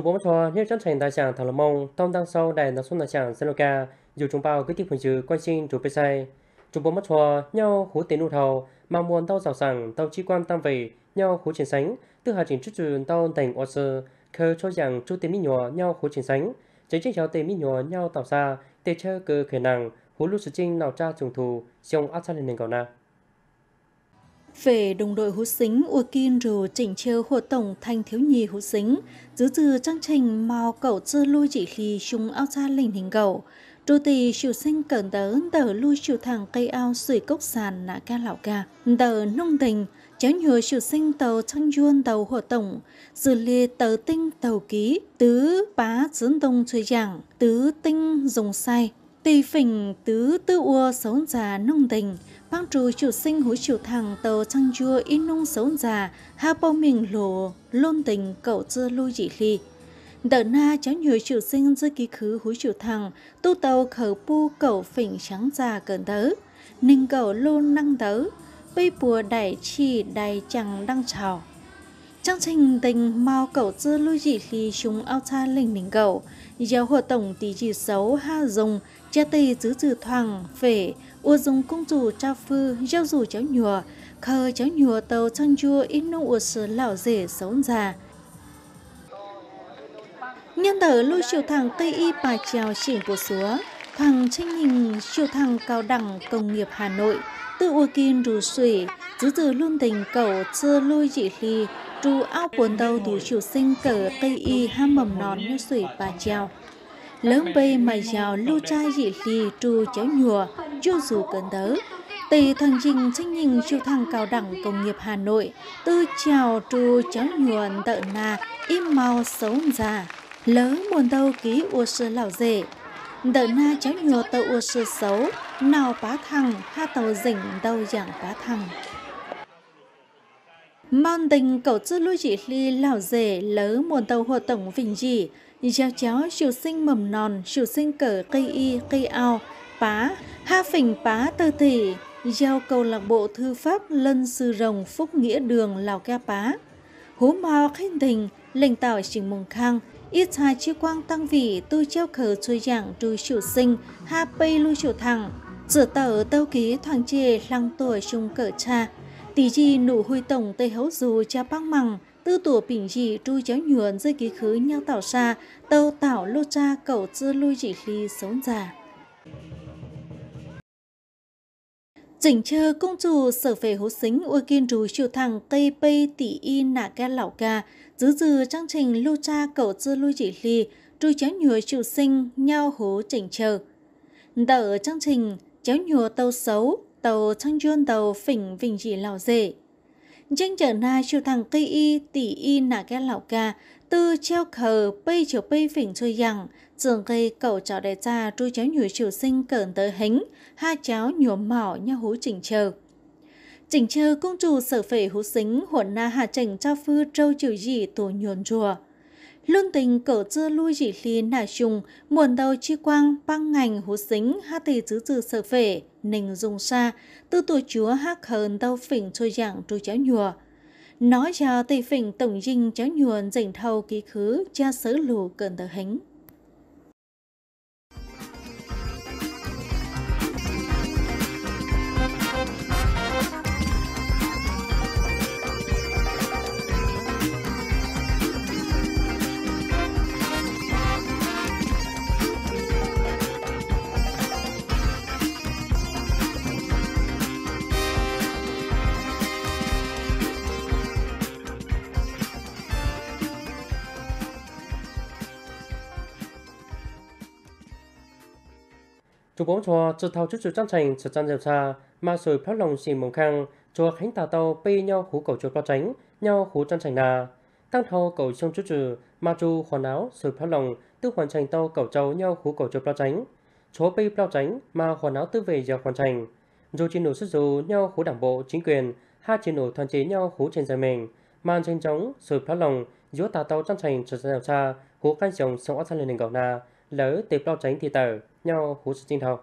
Chủ bóng thua nhất chân thành đại sản Thảo Lộc Mông, tông đăng sau đại nắng xuân đại trạng Zeloka, dù chúng bao cứ tiếp phần dư quan sinh chủ bên sai. Chủ bóng thua nhau hú tiền nụ thầu, mà muôn tao rào sẵn, tao chi quan tam về nhau hú chiến sánh, tư hạ chính chút trường tao thành ô sơ, khờ cho rằng chú tiền mi nhỏ nhau hú chiến sánh, chế chính cháu tiền mi nhỏ nhau tạo xa tề chơi cơ khả năng, hú lúc sự trinh nào cha trùng thù, xong át sát lên nền cầu na về đồng đội hữu xính ua kim rù chỉnh chiêu hồ tổng thanh thiếu nhi hữu xính, giữ dư trang trình màu cậu chơ lui chỉ khi chung ao ra lình hình cậu. Rù tì siêu sinh cẩn tớ tờ lui siêu thẳng cây ao sủi cốc sàn nạ ca lão ca. Tờ nông tình, cháu nhờ siêu sinh tàu trăng yuan tàu hồ tổng, dư lê tờ tinh tàu ký, tứ bá dưỡng đông chơi giảng, tứ tinh dùng say Tì phình tứ tư ua sống già nông tình, bang trù chủ sinh hối chủ thằng tàu trăng chua in nung sống già ha bao mình lộ luôn tình cậu chưa lui dị ly. đợt na cháu nhiều chủ sinh dư ký khứ hối chủ thằng tu tàu khở pu cậu phỉnh trắng già cẩn tớ ninh cậu luôn năng tớ bây bùa đại chỉ đại chẳng đăng trào trong trình tình mau cầu dư lưu dị khi chúng ao cha linh mình cầu giáo hộ tổng tỷ chỉ xấu ha dùng, cha tì giữ trừ thoảng, phể, ua dùng cung dù cha phư, giao dù cháu nhùa, khờ cháu nhùa tàu trăng chua in nông ua sứ lão rể xấu già. Nhân tờ lưu chiều thẳng tây y bà trèo chỉ của xúa thằng tranh hình chiều thẳng cao đẳng công nghiệp Hà Nội, tự ua kim rù sủy, giữ trừ luôn tình cầu dư lưu dị khi tru ao quần đầu thủ chủ sinh cờ tây y ham mầm non như sủi bà chào lớn bê mà giàu lưu trai dị lì tru cháu nhùa chưa dù cơn tớ tỷ thần trình trách nhìn chiêu thằng cao đẳng công nghiệp hà nội tư chào tru cháu nhùa tợ nà im mau xấu già lớn buồn đâu ký ua sư lão rể đỡ na cháu nhùa tàu ua sư xấu nào phá thằng ha tàu dỉnh đâu dạng phá thằng Mòn tình cầu tư lưu chỉ ly lão rể lớ muôn tàu hồ tổng vinh dị, giáo cháu chiều sinh mầm non, chiều sinh cờ cây y, cây ao, pá, ha phình pá tư thị, giao cầu lạc bộ thư pháp lân sư rồng phúc nghĩa đường lào ca pá. Hú mò khinh tình, lệnh tạo trình mùng khang, ít hai chi quang tăng vị tu treo cờ trôi giảng trùi chiều sinh, ha pây lưu chiều thẳng. Giữa tờ tâu ký thoảng chê lăng tuổi chung cỡ cha, Tí chi nụ huy tổng tây hấu dù cha băng mằng, tư tủa bình dị tru chéo nhuận dưới ký khứ nhau tảo xa, tâu tảo lô cha cầu tư lui chỉ ly sống già. Chỉnh chơ công chủ sở về hố xính ôi kiên rú chiều thẳng cây bây tỷ y nạ ca lão ca, dứ dư chương trình lô cha cầu tư lui chỉ ly, tru chéo nhuận chiều sinh nhau hố chỉnh chờ Đỡ chương trình chéo nhuận tâu xấu, tàu chăng dương tàu phỉnh vinh chỉ lào dễ. Chênh trở na chiều thằng cây y tỷ y nà cái lão ca, tư treo khờ bây chiều bây phỉnh chơi rằng, dường cây cậu cháu đại gia trôi cháu nhủ chiều sinh cẩn tới hính, hai cháu nhuộm mỏ nhau hú chỉnh chờ. Chỉnh chờ công chủ sở phệ hú xính hồn na hà chỉnh trao phư trâu chiều gì tổ nhuồn chùa. Lương tình cỡ chưa lui chỉ khi nả trùng, muộn đầu chi quang băng ngành hú xính ha tì chứ từ sở phể, nình dùng xa, tư tổ chúa hắc hờn đâu phỉnh trôi dạng trôi cháo nhùa. Nói cho tì phỉnh tổng dinh cháo nhuồn dành thâu ký khứ cha sớ lù cần tờ hính. Chủ bóng cho dự thao chút sự chân thành sự chân dèo xa mà rồi phát lòng xin mông khang cho khánh tà tàu bê nhau hú cầu chuột bao tránh nhau hú chân thành nà tăng thao cầu sông chút trừ mà chú hoàn áo sự phát lòng tư hoàn thành tàu cầu châu nhau hú cầu chuột bao tránh chỗ bê bao tránh mà hoàn áo tư về giờ hoàn thành dù chiến nổ sức dù nhau hú đảng bộ chính quyền hai nổ chiến đấu 团 chế nhau hú trên dài mình màn tranh chóng sự phát lòng giữa tà tàu chân thành sự dèo xa hú canh chồng sống ở xa lên nền cầu nà lỡ tiệp lo tránh thì tờ, nhau hú sự tinh thầu.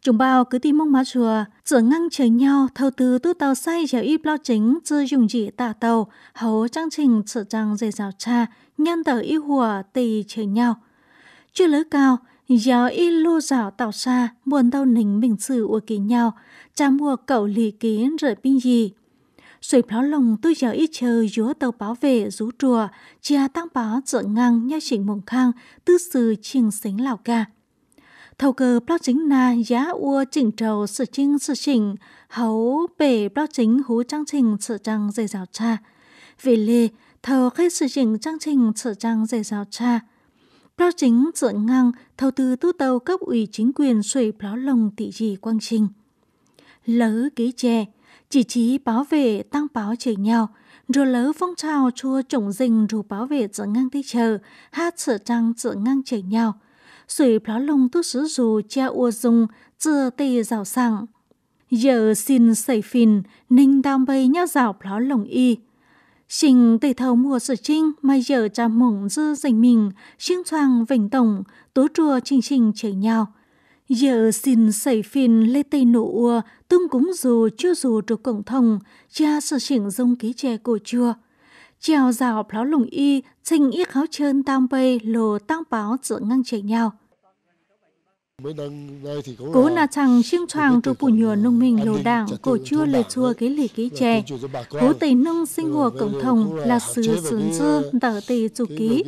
Chúng bao cứ tìm mong má chùa, giữa ngăn trời nhau, thâu tư tư tàu say chéo ít lo chính, chưa dùng dị tả tàu, hấu trang trình sợ trang dây dào cha, nhân tờ y hùa tì trời nhau. Chưa lỡ cao, giáo y lô dạo tàu xa, buồn tàu nính bình sự ua kỳ nhau, cha mua cậu lì kín rời pin gì, 水瓢龙 tôi giờ ít chờ dúa tàu bảo vệ rú trùa, chia tăng báo trợ ngang nha chỉnh mộng khang, tư sư chiêng xính lào ca. Thầu cơ bao chính na giá ua chỉnh trầu sự chinh sự chỉnh, hấu bể bao chính hú trang trình sự trang dây rào cha. Vì lê, thầu khi sự chỉnh trang trình sự trang dây rào cha. Bao chính trợ ngang, thầu tư tu tàu cấp ủy chính quyền sủy báo lồng tỷ dị quang trình lỡ ký chè chỉ trí bảo vệ tăng báo chế nhau, rồi lỡ phong trào chua trồng rình rù bảo vệ giữa ngang tích chờ, hát sở trăng giữa ngang chế nhau. sủi phó lông tu sứ dù cha ua dùng, chưa tê rào sẵn. Giờ xin xảy phìn, ninh đam bầy nhau rào phó lông y. Trình tây thầu mùa sở trinh mà giờ cha mộng dư dành mình, xuyên choàng vành tổng, tố chùa trình trình chế nhau. Giờ xin xảy phìn lê tây nụ, tương cúng dù chưa dù trục cổng thông, cha sở chỉnh dông ký tre cổ chua. Chèo rào pháo lùng y, trình ít kháo trơn tam bay lồ tăng báo giữa ngang chạy nhau. Cố na chẳng xương choàng trụ bù nhờ nông minh lầu đảng cổ chưa lời chua cái lì ký chè. Cố tây nâng sinh hồ cộng thông là sứ sướng dư tờ tây chủ ký.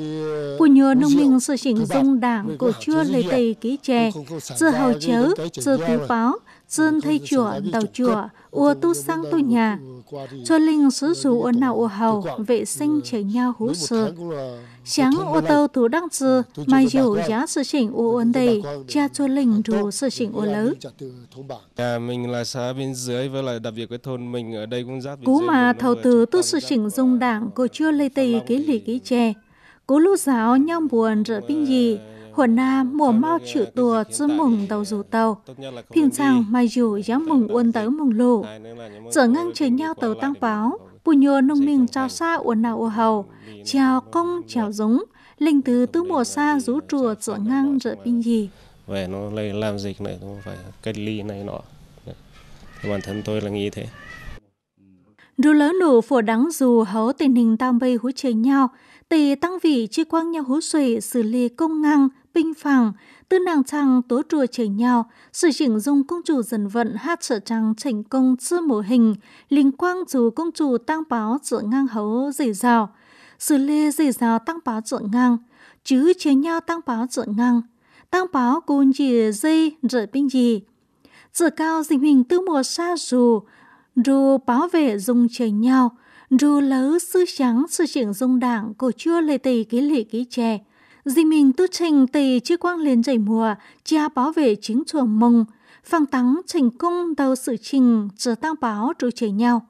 Bù ờ, nhờ nông minh sự chỉnh dung đảng cổ chưa lời tây ký chè. dư hầu chớ, dư tiêu báo, dân thầy chùa đầu chùa ua tu sang tu nhà cho linh sứ dù ua nào ua hầu vệ sinh chảy nhau hú sư sáng ua tàu thủ đăng sư mà dù giá sự chỉnh ua ơn đầy cha cho linh dù sự chỉnh ua lớn nhà mình là xã bên dưới với lại đặc biệt cái thôn mình ở đây cũng giáp cú mà thầu từ tu sự chỉnh dung đảng cô chưa lây tì ký lì ký tre cú lũ giáo nhau buồn rỡ pin gì Hồ Na mùa mau chữ tùa chứ mùng đầu dù tàu. Phiên rằng mai dù gió mùng uôn tới mùng lụ. Giờ ngang chơi nhau tàu tăng báo, bù nhùa nông mình trao xa uôn nào ô hầu. Chào công, chào giống, linh từ tứ mùa xa rú chùa giữa ngang giữa binh gì. Về nó lây làm dịch này cũng phải cách ly này nọ. bản thân tôi là nghĩ thế. Rú lớn nụ phổ đắng dù hấu tình hình tam bây hú chơi nhau, tỷ tăng vị chi quang nhau hú xuể xử lý công ngang bình phẳng, tư nàng chàng tố trùa chảy nhau, sử chỉnh dung công chủ dần vận hát sở trăng chỉnh công chưa mổ hình, linh quang dù công chủ tăng báo giữa ngang hấu dì rào, sử lê dì rào tăng báo giữa ngang, chứ chế nhau tăng báo giữa ngang, tăng báo côn chỉ dây rợi binh gì. Giữa cao dịch hình tư mùa xa dù, dù bảo vệ dùng chảy nhau, dù lớ sư trắng sư chỉnh dung đảng cổ chưa lệ tì ký lị ký chè, dì mình tư trình tề chi quang liền dậy mùa, cha báo về chính chùa mông, phang tắng trình cung đầu sự trình chờ tăng báo trụ chế nhau.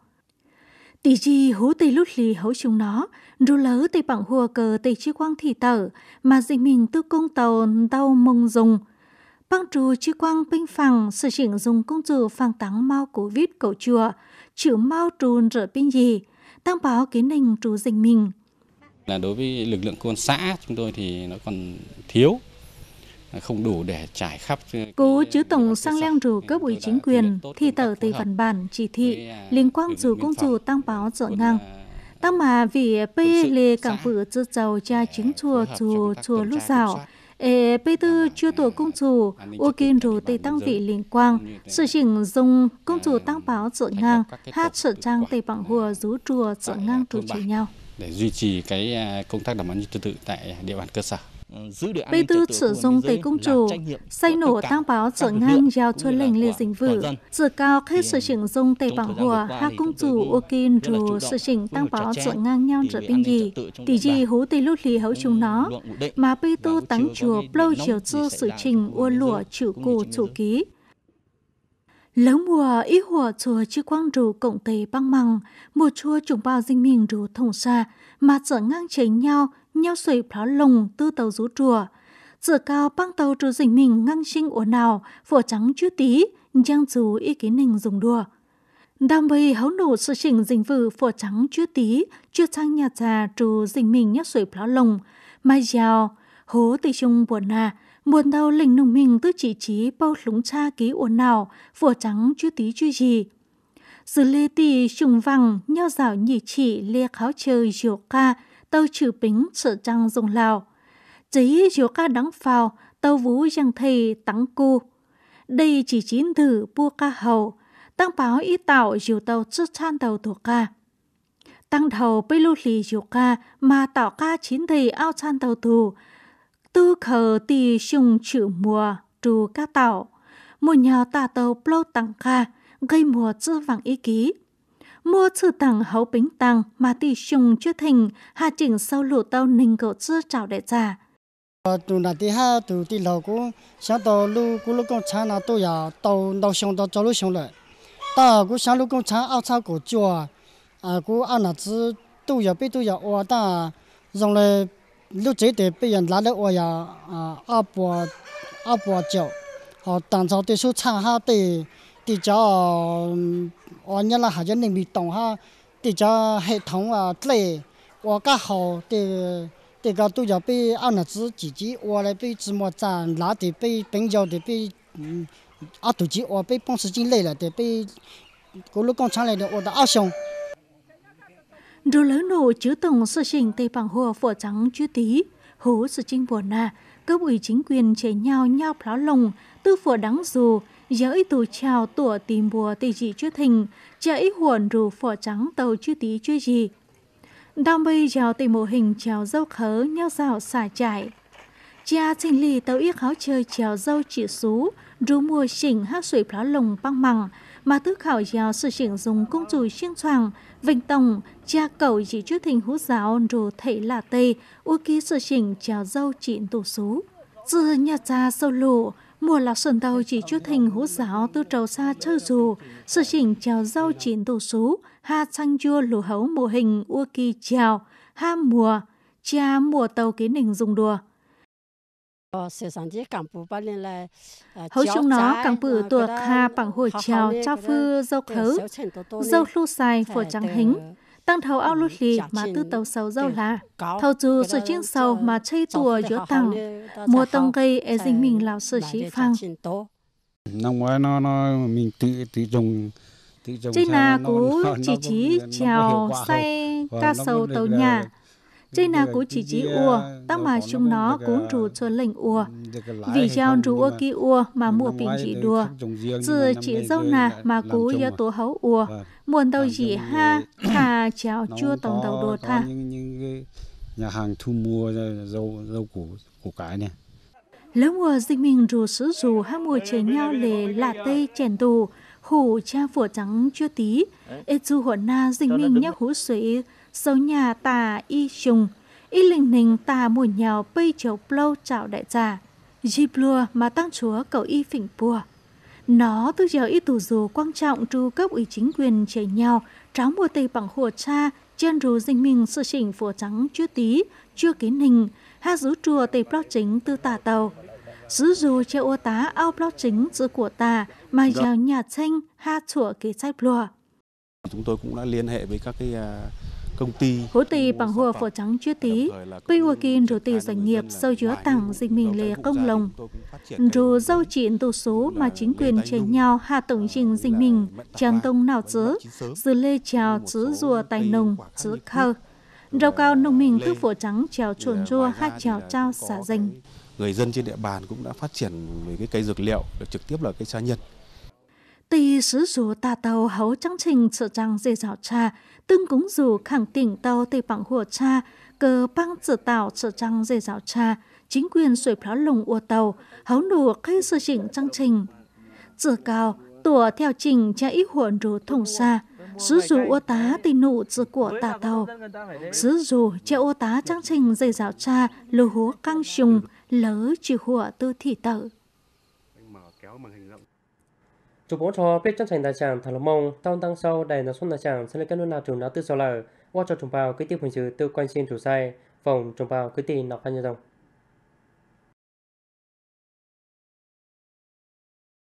Tỷ chi hú tây lút lì hấu chúng nó, rú lớ tây bằng hùa cờ tây chi quang thị tở, mà dì mình tư cung tàu đau mông dùng. băng trù chi quang binh phẳng sự trình dùng công chủ phang tắng mau cổ vít cầu chùa, chữ mau trù rỡ binh gì, tăng báo kiến đình trù dình mình là đối với lực lượng công an xã chúng tôi thì nó còn thiếu à, không đủ để trải khắp. Ờ, Cố chứ tổng sang leng rủ cấp ủy chính quyền thì tờ tì văn bản chỉ thị à, liên quan dù công chủ tăng báo dọ ngang. À, tăng mà vì p lê cảng vự chư giàu cha chính chùa chùa chùa lúc rào. Ê bê tư chưa tổ công chủ, ô kinh rủ tì tăng vị liên quan sự chỉnh dùng công chủ tăng báo dọ ngang, hát sự trang tây bằng hùa rú chùa dọ ngang trụ chỉ nhau để duy trì cái à, công tác đảm bảo an ninh trật tự tại địa bàn cơ sở. Ờ, bí thư sử dụng tới công chủ, xây nổ tăng báo trở ngang giao cho lệnh lê dinh vự, dự cao khi sử à, chỉnh dùng tề bảo hùa, hạ công chủ ô kinh rù sử chỉnh tăng báo trở ngang nhau trở tinh gì, tỷ gì hú tì lút lì hấu chúng nó, mà bí thư tăng chùa lâu chiều chư sử trình ô lụa chữ cụ chủ ký, Lớn mùa ít hùa chùa chứ quang rù cộng tế băng măng, mùa chùa chúng bao dinh mình rù thùng xa, mà trở ngang chế nhau, nhau sủy pháo lồng tư tàu rú chùa. Giờ cao băng tàu rù dinh mình ngang sinh ổ nào, phổ trắng chứ tí, giang dù ý kiến nình dùng đùa. Đàm bày hấu nổ sự chỉnh dinh vự phổ trắng chưa tí, chưa trang nhà già trù dinh mình nhắc sủy pháo lồng, mai giàu, hố tây chung buồn nà, Muôn đau lình nùng mình tư chỉ trí bao lúng cha ký ồn nào, vừa trắng chưa tí chưa gì. Dư lê tì trùng vằng, nhau rào nhị chỉ lê kháo trời diều ca, tâu trừ bính sợ trăng dùng lào. Chí diều ca đắng phào, tâu vũ giang thầy tắng cu. Đây chỉ chín thử bua ca hầu, tăng báo y tạo diều tàu chứ chan tàu thuộc ca tăng đầu bê lô lì dù ca mà tạo ca chín thầy ao chan tàu thù tư khờ tì sung chữ mùa trù ca tàu mùa nhào tà tàu plô tăng ca gây mùa chữ vàng ý ký mùa chữ tăng hấu bính tăng mà tì sung chưa thành hà chỉnh sâu lụ ờ, tàu ninh cậu chữ trào đệ già tụ nà tí ha tụ tí lầu cũ sáng tàu lu cũ lúc con cha nà tôi à tàu đầu sông tàu cho lúc sông lại ta cũ sáng lúc con cha ao sao cổ chùa à cũ ăn nà chữ tôi giờ biết tôi giờ oa ta rồi 录前点被人拉了我呀，啊，阿婆，阿婆叫，和当朝的时唱哈地，地家我伢好下人未懂下，地家系统啊，对，我刚好的，这个都要被阿那子姐姐，我来被芝麻赞，拉的被冰浇的被，嗯，阿堵子我被半时间累了的被，咕噜广场来的我的阿兄。rồi lớn nổ chứa tổng sự trình Tây Bằng Hồ phổ trắng chưa tí, hố sự trình buồn nà, cấp ủy chính quyền chế nhau nhau pháo lồng, tư phổ đắng dù, giới tù trào tủa tìm bùa tì dị chưa thình, chảy huồn rù phổ trắng tàu chưa tí chưa gì. Đong bây chào tì mô hình chào dâu khớ nhau rào xả trải. Cha trình lì tàu yết kháo chơi chào dâu chỉ xú, rú mùa chỉnh hát suy pháo lồng băng mằng, mà tư khảo giáo sử chỉnh dùng công chủ xuyên soàng, vinh tổng, cha cầu chỉ trước tình hú giáo rù thể là tê, ưu ký sử dụng chào dâu chị tổ số Dư nhà cha sâu lụ, mùa là xuân tàu chỉ chút hình hú giáo tư trầu xa chơ dù, sử chỉnh chào dâu chị tổ số ha sang chua lù hấu mô hình ua kỳ chào, ha mùa, cha mùa tàu kế nình dùng đùa hầu chung nó càng bự tuộc hà bằng hồi trèo cho phư dâu khấu dâu lu xài phổ trắng hính tăng thầu ao lút ừ, lì mà tư tàu sầu dâu là thầu chú sự chiến sầu mà chơi tùa giữa tầng, mùa tông cây e dinh mình lào sự trí phăng năm ngoái nó nó mình tự tự dùng tự dùng chứ là cú chỉ trí trèo say ca sầu tàu nhà Chơi na cú chỉ chỉ ua, tăng mà chúng nó cũng rủ cho lệnh ừ, ua. Vì giao rủ ua kia ua mà mua bình chỉ đùa, từ chỉ dâu nà mà cú do tố hấu ua. Vâng. Muộn đầu gì ha, thà cháo chua tổng đầu đồ tha. Nhà hàng thu mua rau dâu củ, củ cái này. Lâu mùa dịch mình rủ sứ rủ hai mùa chế nhau lề là tây chèn tù, hủ cha phổ trắng chưa tí, ê du hồn na dịch mình nhắc hủ suy dấu nhà tà y trùng, y linh ninh tà mùi nhào bây chiếu plâu chảo đại trà, di plua mà tăng chúa cầu y phỉnh pùa Nó từ giờ y tù dù quan trọng tru cấp ủy chính quyền chế nhau, tráo mùa tây bằng hồ cha, chân rú dinh mình sự chỉnh phổ trắng chưa tí, chưa kiến hình, ha rú chùa tây plot chính tư tà tàu. Dữ dù chế ô tá ao plot chính giữ của tà, mà dạ. giàu nhà tranh ha chùa kế sách plua. Chúng tôi cũng đã liên hệ với các cái à, công ty. Hố tì bằng hùa phở trắng chưa tí, bây hùa kinh rồi tì doanh nghiệp sâu chứa tặng dịch mình lề công lồng. Rồi dâu chuyện tổ số mà chính quyền chén nhau hạ tổng ờ, trình dịch mình, chàng tông nào chứ, dư lê chào chứ rùa tài nồng, chứ khơ. Rau cao nông mình thức phổ trắng trèo chuồn rùa hai trèo trao xả danh. Người dân trên địa bàn cũng đã phát triển về cái cây dược liệu được trực tiếp là cây sa nhân tỷ sứ dù ta tàu hấu trong trình sợ rằng dê dạo cha, tương cúng dù khẳng tỉnh tàu tây bằng hùa cha, cờ băng dự tạo sợ rằng dê dạo cha, chính quyền sủi pháo lùng ua tàu, hấu nụ cây sự chỉnh trong trình. Dự cao, tùa theo trình cha ít huộn rủ thùng xa, sứ dù ô tá tây nụ dự của tà tàu. Sứ dù cha ô tá trang trình dây dạo cha lù hú căng trùng lỡ chỉ hùa tư thị tợ chủ bố cho biết trong thành đại tràng thảo lộc mông tăng tăng sau đầy nó xuân đại tràng sẽ lấy cái nước nào trường đã tự sau lờ qua cho chúng vào cái tiêu hình sự tự quan xin chủ sai phòng chúng vào cái tiền nọc hai nhân đồng.